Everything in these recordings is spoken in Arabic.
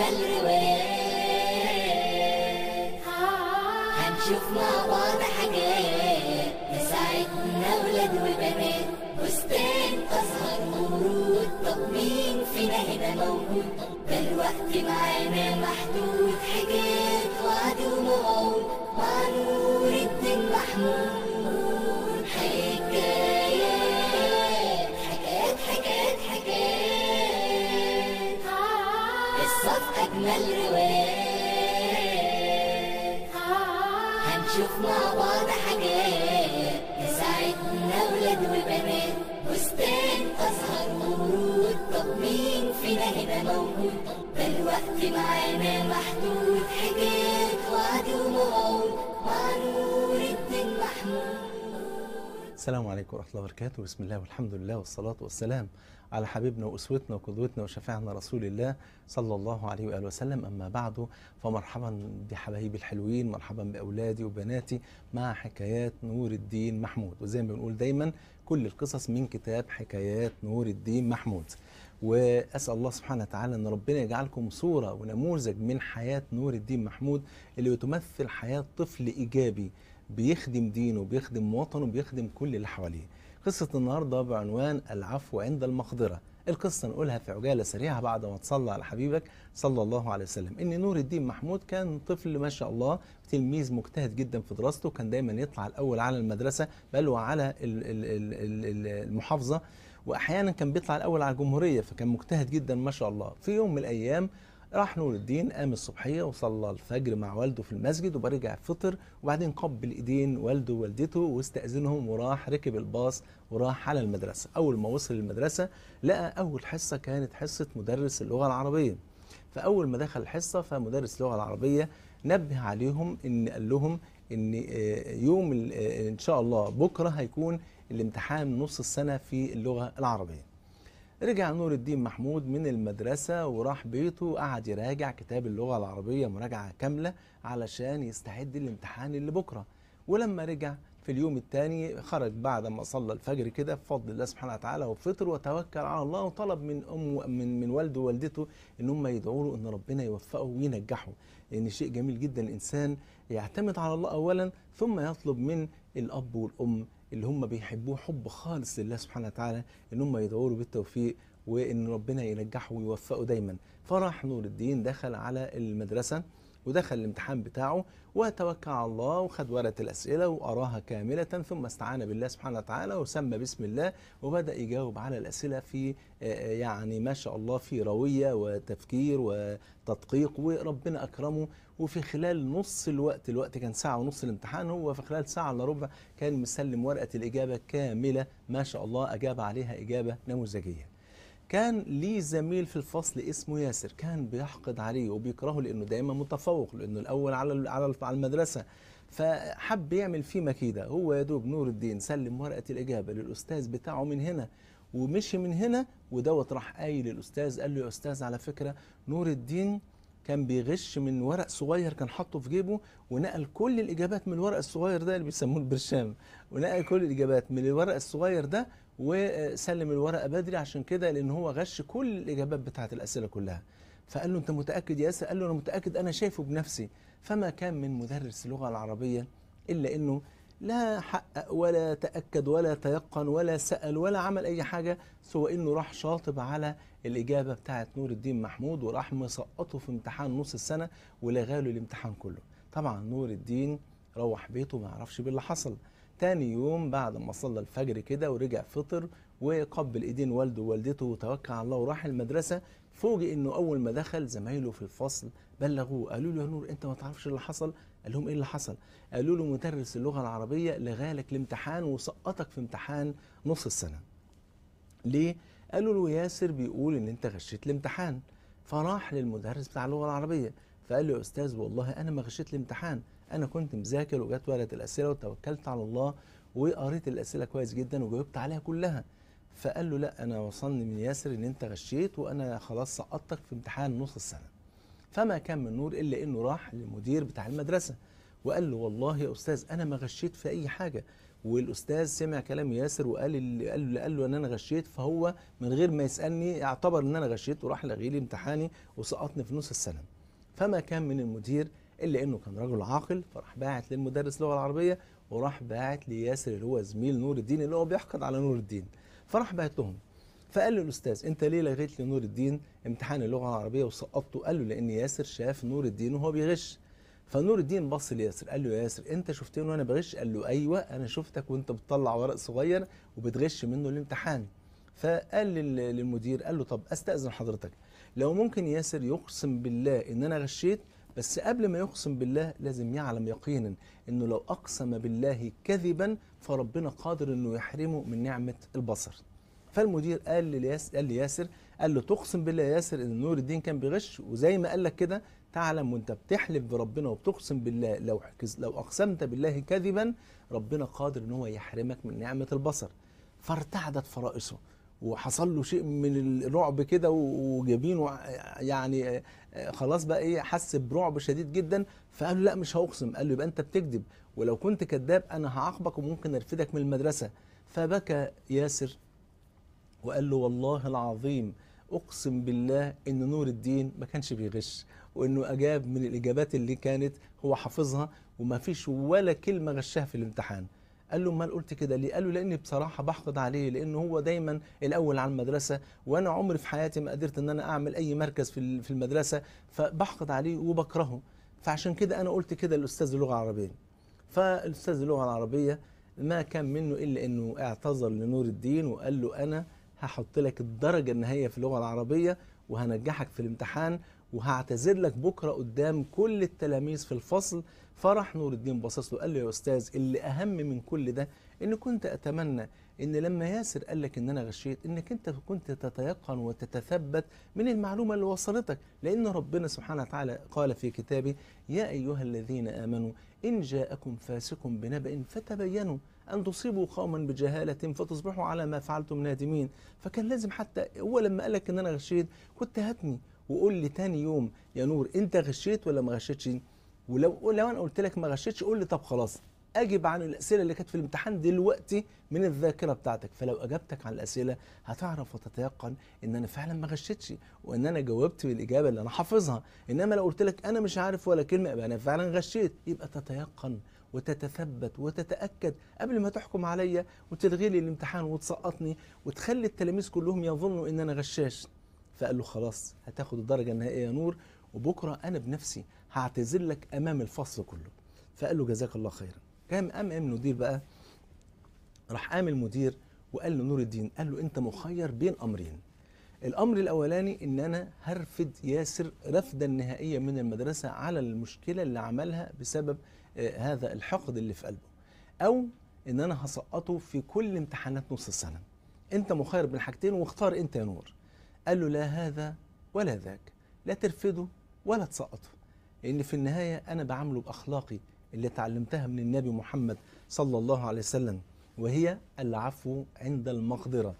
الرواية هنشوف مع بعض حاجات تساعدنا ولاد وبنات بستان أزهر ورود طب مين فينا هنا موجود ده الوقت معانا محدود حاجات وعد وموعود مع نور الدين محمود السلام عليكم ورحمة الله وبركاته بسم الله والحمد لله والصلاة والسلام على حبيبنا وأسوتنا وقدوتنا وشفاعنا رسول الله صلى الله عليه وآله وسلم أما بعد فمرحبا بحبايبي الحلوين مرحبا بأولادي وبناتي مع حكايات نور الدين محمود وزي ما بنقول دايما كل القصص من كتاب حكايات نور الدين محمود واسال الله سبحانه وتعالى ان ربنا يجعلكم صوره ونموذج من حياه نور الدين محمود اللي بتمثل حياه طفل ايجابي بيخدم دينه بيخدم وطنه بيخدم كل اللي حواليه قصة النهاردة بعنوان العفو عند المقدرة القصة نقولها في عجالة سريعة بعد ما تصلى على حبيبك صلى الله عليه وسلم إن نور الدين محمود كان طفل ما شاء الله تلميذ مجتهد جدا في دراسته كان دايما يطلع الأول على المدرسة بل وعلى المحافظة وأحيانا كان بيطلع الأول على الجمهورية فكان مجتهد جدا ما شاء الله في يوم من الأيام راح نور الدين قام الصبحيه وصلى الفجر مع والده في المسجد وبرجع فطر وبعدين قبل ايدين والده ووالدته واستاذنهم وراح ركب الباص وراح على المدرسه اول ما وصل المدرسه لقى اول حصه كانت حصه مدرس اللغه العربيه فاول ما دخل الحصه فمدرس اللغه العربيه نبه عليهم ان قال لهم ان آه، يوم آه، ان شاء الله بكره هيكون الامتحان نص السنه في اللغه العربيه رجع نور الدين محمود من المدرسة وراح بيته وقعد يراجع كتاب اللغة العربية مراجعة كاملة علشان يستعد الامتحان اللي بكرة ولما رجع في اليوم الثاني خرج بعد ما صلى الفجر كده بفضل الله سبحانه وتعالى وفطر وتوكل على الله وطلب من امه من من والده ووالدته ان هم يدعوا له ان ربنا يوفقه وينجحه لان شيء جميل جدا الانسان يعتمد على الله اولا ثم يطلب من الاب والام اللي هم بيحبوه حب خالص لله سبحانه وتعالى ان هم يدعوا له بالتوفيق وان ربنا ينجحه ويوفقه دايما فراح نور الدين دخل على المدرسه ودخل الامتحان بتاعه وتوكل على الله وخد ورقة الأسئلة وقراها كاملة ثم استعان بالله سبحانه وتعالى وسمى بسم الله وبدأ يجاوب على الأسئلة في آه، يعني ما شاء الله في روية وتفكير وتدقيق وربنا أكرمه وفي خلال نص الوقت الوقت كان ساعة ونص الامتحان هو في خلال ساعة إلا ربع كان مسلم ورقة الإجابة كاملة ما شاء الله أجاب عليها إجابة نموذجية كان لي زميل في الفصل اسمه ياسر كان بيحقد عليه وبيكرهه لانه دايما متفوق لانه الاول على على المدرسه فحب يعمل فيه مكيده هو يا دوب نور الدين سلم ورقه الاجابه للاستاذ بتاعه من هنا ومشي من هنا ودوت راح قايل للاستاذ قال له يا استاذ على فكره نور الدين كان بيغش من ورق صغير كان حاطه في جيبه ونقل كل الاجابات من الورق الصغير ده اللي بيسموه البرشام ونقل كل الاجابات من الورق الصغير ده وسلم الورقه بدري عشان كده لان هو غش كل الاجابات بتاعه الاسئله كلها فقال له انت متاكد يا اسر قال له انا متاكد انا شايفه بنفسي فما كان من مدرس اللغه العربيه الا انه لا حقق ولا تأكد ولا تيقن ولا سأل ولا عمل أي حاجة سوى إنه راح شاطب على الإجابة بتاعة نور الدين محمود وراح مسقطه في امتحان نص السنة ولغاله الامتحان كله طبعا نور الدين روح بيته ما يعرفش باللي حصل تاني يوم بعد ما صلى الفجر كده ورجع فطر وقبل ايدين والده ووالدته وتوكل على الله وراح المدرسه فوجئ انه اول ما دخل زمايله في الفصل بلغوه قالوا له يا نور انت ما تعرفش اللي حصل قال لهم ايه اللي حصل قالوا له مدرس اللغه العربيه لغالك الامتحان وسقطك في امتحان نص السنه ليه قالوا له ياسر بيقول ان انت غشيت الامتحان فراح للمدرس بتاع اللغه العربيه فقال له يا استاذ والله انا ما غشيت الامتحان انا كنت مذاكر وجت ورقه الاسئله وتوكلت على الله وقريت الاسئله كويس جدا وجاوبت عليها كلها فقال له لا انا وصلني من ياسر ان انت غشيت وانا خلاص سقطتك في امتحان نص السنه فما كان من نور الا انه راح للمدير بتاع المدرسه وقال له والله يا استاذ انا ما غشيت في اي حاجه والاستاذ سمع كلام ياسر وقال اللي قال له قال له ان انا غشيت فهو من غير ما يسالني اعتبر ان انا غشيت وراح لغي لي امتحاني وسقطني في نص السنه فما كان من المدير الا انه كان رجل عاقل فراح باعت للمدرس اللغه العربيه وراح باعت لياسر اللي هو زميل نور الدين اللي هو بيحقد على نور الدين فراح باعت لهم فقال له الاستاذ انت ليه لغيت لي نور الدين امتحان اللغه العربيه وسقطته قال له لان ياسر شاف نور الدين وهو بيغش فنور الدين بص لياسر قال له يا ياسر انت شفتني وانا بغش قال له ايوه انا شفتك وانت بتطلع ورق صغير وبتغش منه الامتحان فقال للمدير قال له طب استاذن حضرتك لو ممكن ياسر يقسم بالله ان انا غشيت بس قبل ما يقسم بالله لازم يعلم يقينا انه لو اقسم بالله كذبا فربنا قادر انه يحرمه من نعمه البصر فالمدير قال لياسر قال لياسر قال له تقسم بالله يا ياسر ان نور الدين كان بيغش وزي ما قال لك كده تعلم وانت بتحلف بربنا وبتقسم بالله لو لو اقسمت بالله كذبا ربنا قادر ان هو يحرمك من نعمه البصر فارتعدت فرائصه وحصل له شيء من الرعب كده وجابينه يعني آه، آه، خلاص بقى ايه حس برعب شديد جدا فقال له لا مش هقسم قال له يبقى انت بتكذب ولو كنت كذاب انا هعاقبك وممكن ارفدك من المدرسه فبكى ياسر وقال له والله العظيم اقسم بالله ان نور الدين ما كانش بيغش وانه اجاب من الاجابات اللي كانت هو حافظها وما فيش ولا كلمه غشها في الامتحان قال له امال قلت كده ليه؟ قال له لاني بصراحه بحقد عليه لان هو دايما الاول على المدرسه وانا عمري في حياتي ما قدرت ان انا اعمل اي مركز في في المدرسه فبحقد عليه وبكرهه فعشان كده انا قلت كده لاستاذ اللغه العربيه. فالاستاذ اللغه العربيه ما كان منه الا انه اعتذر لنور الدين وقال له انا هحط لك الدرجه النهائيه في اللغه العربيه وهنجحك في الامتحان وهعتذر لك بكره قدام كل التلاميذ في الفصل فرح نور الدين بصص له قال له يا استاذ اللي اهم من كل ده ان كنت اتمنى ان لما ياسر قال لك ان انا غشيت انك انت كنت تتيقن وتتثبت من المعلومه اللي وصلتك لان ربنا سبحانه وتعالى قال في كتابه يا ايها الذين امنوا ان جاءكم فاسق بنبأ فتبينوا أن تصيبوا قوما بجهالة فتصبحوا على ما فعلتم نادمين فكان لازم حتى هو لما قال لك إن أنا غشيت كنت هاتني وقول لي تاني يوم يا نور أنت غشيت ولا ما غشيتش ولو لو أنا قلت لك ما غشيتش قول لي طب خلاص اجب عن الاسئله اللي كانت في الامتحان دلوقتي من الذاكره بتاعتك فلو اجبتك عن الاسئله هتعرف وتتيقن ان انا فعلا ما غشيتش وان انا جاوبت بالاجابه اللي انا حافظها انما لو قلت لك انا مش عارف ولا كلمه يبقى انا فعلا غشيت يبقى تتيقن وتتثبت وتتاكد قبل ما تحكم عليا وتلغي لي الامتحان وتسقطني وتخلي التلاميذ كلهم يظنوا ان انا غشاش فقال له خلاص هتاخد الدرجه النهائيه يا نور وبكره انا بنفسي هعتذر لك امام الفصل كله فقال له جزاك الله خيرا كان قام قام المدير بقى راح قام المدير وقال له نور الدين قال له انت مخير بين امرين الامر الاولاني ان انا هرفد ياسر رفدا نهائيا من المدرسه على المشكله اللي عملها بسبب آه، هذا الحقد اللي في قلبه او ان انا هسقطه في كل امتحانات نص السنه انت مخير بين حاجتين واختار انت يا نور قال له لا هذا ولا ذاك لا ترفده ولا تسقطه لان في النهايه انا بعامله باخلاقي اللي تعلمتها من النبي محمد صلى الله عليه وسلم وهي العفو عند المقدرة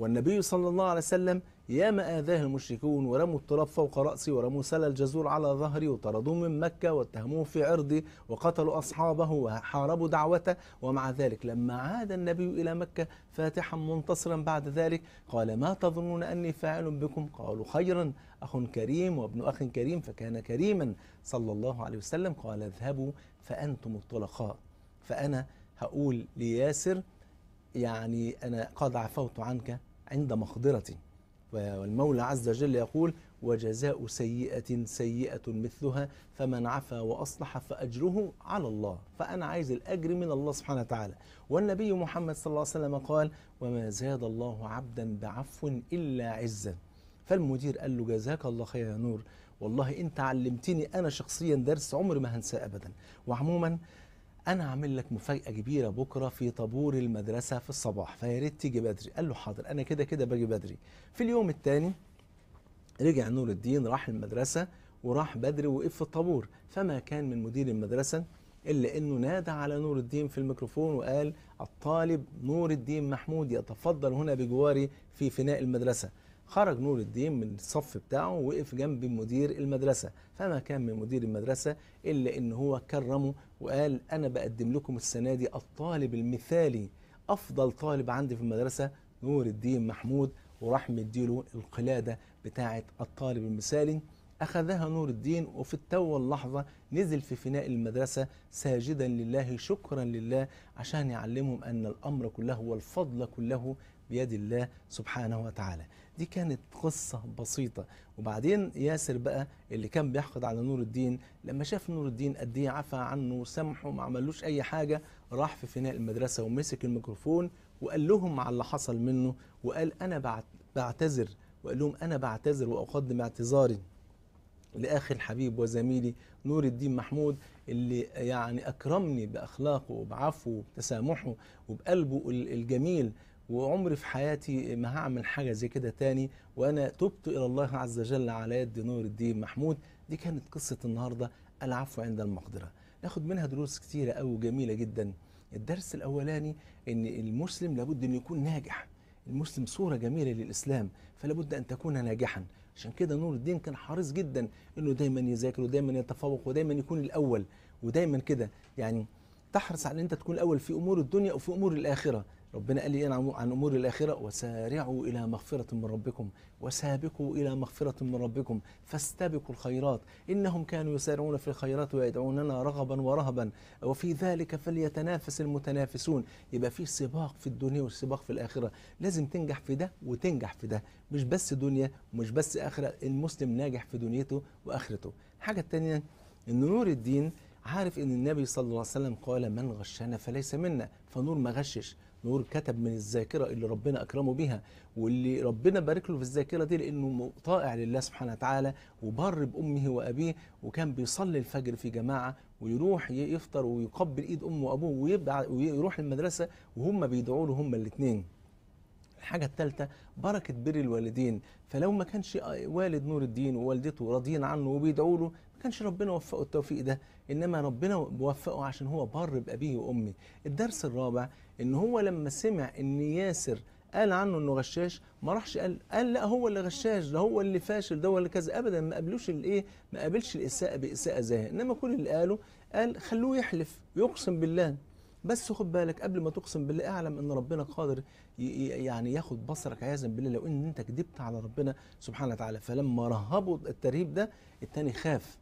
والنبي صلى الله عليه وسلم يا ما آذاه المشركون ورموا التراب فوق رأسي ورموا سل الجزور على ظهري وطردوه من مكة واتهموه في عرضي وقتلوا أصحابه وحاربوا دعوته ومع ذلك لما عاد النبي إلى مكة فاتحا منتصرا بعد ذلك قال ما تظنون أني فاعل بكم قالوا خيرا أخ كريم وابن أخ كريم فكان كريما صلى الله عليه وسلم قال اذهبوا فأنتم الطلقاء فأنا هقول لياسر يعني أنا قد عفوت عنك عند مقدرتي والمولى عز وجل يقول وجزاء سيئة سيئة مثلها فمن عفا وأصلح فأجره على الله فأنا عايز الأجر من الله سبحانه وتعالى والنبي محمد صلى الله عليه وسلم قال وما زاد الله عبدا بعفو إلا عزا فالمدير قال له جزاك الله خير يا نور والله أنت علمتني أنا شخصيا درس عمري ما هنساه أبدا وعموما انا هعمل لك مفاجاه كبيره بكره في طابور المدرسه في الصباح فيا ريت تيجي بدري قال له حاضر انا كده كده باجي بدري في اليوم الثاني رجع نور الدين راح المدرسه وراح بدري وقف في الطابور فما كان من مدير المدرسه الا انه نادى على نور الدين في الميكروفون وقال الطالب نور الدين محمود يتفضل هنا بجواري في فناء المدرسه خرج نور الدين من الصف بتاعه ووقف جنب مدير المدرسة فما كان من مدير المدرسة إلا إن هو كرمه وقال أنا بقدم لكم السنة دي الطالب المثالي أفضل طالب عندي في المدرسة نور الدين محمود وراح مديله القلادة بتاعة الطالب المثالي أخذها نور الدين وفي التو اللحظة نزل في فناء المدرسة ساجدا لله شكرا لله عشان يعلمهم أن الأمر كله والفضل كله بيد الله سبحانه وتعالى دي كانت قصة بسيطة وبعدين ياسر بقى اللي كان بيحقد على نور الدين لما شاف نور الدين قد ايه عفى عنه وسامحه ما عملوش اي حاجة راح في فناء المدرسة ومسك الميكروفون وقال لهم على اللي حصل منه وقال انا بعتذر وقال لهم انا بعتذر واقدم اعتذاري لاخي الحبيب وزميلي نور الدين محمود اللي يعني اكرمني باخلاقه وبعفوه وبتسامحه وبقلبه الجميل وعمري في حياتي ما هعمل حاجه زي كده تاني وانا تبت الى الله عز وجل على يد نور الدين محمود دي كانت قصه النهارده العفو عند المقدره ناخد منها دروس كتيره قوي جميله جدا الدرس الاولاني ان المسلم لابد انه يكون ناجح المسلم صوره جميله للاسلام فلا بد ان تكون ناجحا عشان كده نور الدين كان حريص جدا انه دايما يذاكر ودايما يتفوق ودايما يكون الاول ودايما كده يعني تحرص على ان انت تكون الاول في امور الدنيا وفي امور الاخره ربنا قال لي عن امور الاخره وسارعوا الى مغفره من ربكم وسابقوا الى مغفره من ربكم فاستبقوا الخيرات انهم كانوا يسارعون في الخيرات ويدعوننا رغبا ورهبا وفي ذلك فليتنافس المتنافسون يبقى في سباق في الدنيا وسباق في الاخره لازم تنجح في ده وتنجح في ده مش بس دنيا ومش بس اخره المسلم ناجح في دنيته واخرته الحاجه الثانيه ان نور الدين عارف ان النبي صلى الله عليه وسلم قال من غشنا فليس منا فنور ما غشش نور كتب من الذاكره اللي ربنا اكرمه بها واللي ربنا بارك له في الذاكره دي لانه طائع لله سبحانه وتعالى وبر بامه وابيه وكان بيصلي الفجر في جماعه ويروح يفطر ويقبل ايد امه وابوه ويروح المدرسه وهم بيدعوا له هم الاثنين الحاجة الثالثة بركة بر الوالدين فلو ما كانش آه، والد نور الدين ووالدته راضيين عنه وبيدعوا له ما كانش ربنا وفقه التوفيق ده انما ربنا بوفقه عشان هو بر بابيه وامي الدرس الرابع ان هو لما سمع ان ياسر قال عنه انه غشاش ما راحش قال قال لا هو اللي غشاش ده هو اللي فاشل ده هو اللي كذا ابدا ما قابلوش الايه ما قابلش الاساءه باساءه زيها انما كل اللي قاله قال خلوه يحلف يقسم بالله بس خد بالك قبل ما تقسم بالله اعلم ان ربنا قادر يعني ياخد بصرك عياذا بالله لو ان انت كذبت على ربنا سبحانه وتعالى فلما رهبوا الترهيب ده التاني خاف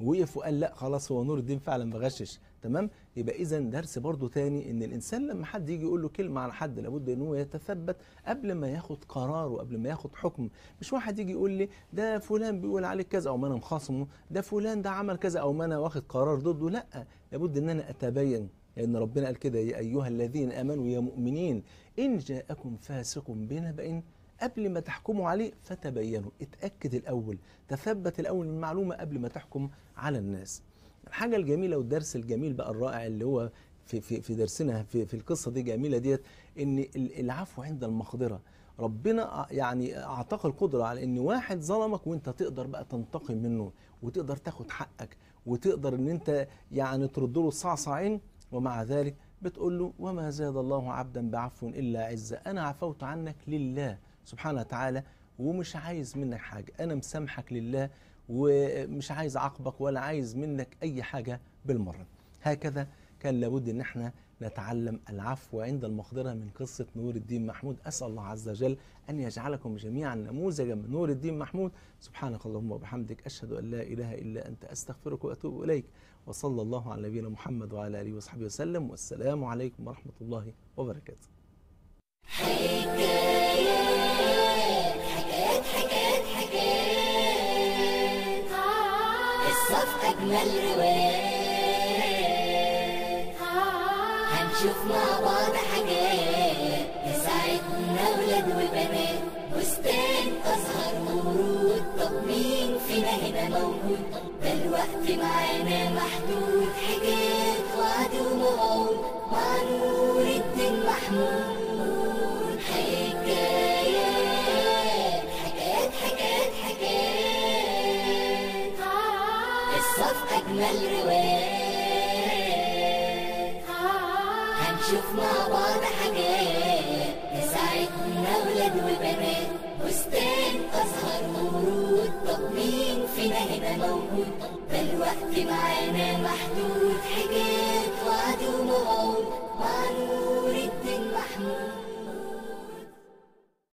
وقف وقال لا خلاص هو نور الدين فعلا بغشش تمام يبقى اذا درس برضو تاني ان الانسان لما حد يجي يقول له كلمه على حد لابد ان هو يتثبت قبل ما ياخد قرار وقبل ما ياخد حكم مش واحد يجي يقول لي ده فلان بيقول عليك كذا او ما انا مخاصمه ده فلان ده عمل كذا او ما انا واخد قرار ضده لا لابد ان انا اتبين لأن يعني ربنا قال كده يا أيها الذين آمنوا يا مؤمنين إن جاءكم فاسق بنبأ قبل ما تحكموا عليه فتبينوا اتأكد الأول تثبت الأول من قبل ما تحكم على الناس الحاجة الجميلة والدرس الجميل بقى الرائع اللي هو في, في, في درسنا في, في القصة دي جميلة ديت ان العفو عند المقدرة ربنا يعني اعطاك القدرة على ان واحد ظلمك وانت تقدر بقى تنتقم منه وتقدر تاخد حقك وتقدر ان انت يعني ترد له صعصعين ومع ذلك بتقول له وما زاد الله عبدا بعفو الا عزه انا عفوت عنك لله سبحانه وتعالى ومش عايز منك حاجة أنا مسامحك لله ومش عايز عقبك ولا عايز منك أي حاجة بالمرة هكذا كان لابد ان احنا نتعلم العفو عند المقدره من قصه نور الدين محمود اسال الله عز وجل ان يجعلكم جميعا نموذجا من نور الدين محمود سبحانك اللهم وبحمدك اشهد ان لا اله الا انت استغفرك واتوب اليك وصلى الله على نبينا محمد وعلى اله وصحبه وسلم والسلام عليكم ورحمه الله وبركاته حكايات حكايات حكايات قصة في أجمل روايات هنشوف مع بعض حاجات تساعدنا ولاد وبنات بستان أزهر ورود طب مين فينا هنا موجود ده الوقت معانا محدود حكايات وعد وموعود مع نور الدين محمود أحلى الرواية هنشوف مع بعض حاجات تساعدنا ولاد وبنات بستان أزهر ورود طب مين فينا هنا موجود ده معانا محدود حاجات وعد وموعود مع نور الدين محمود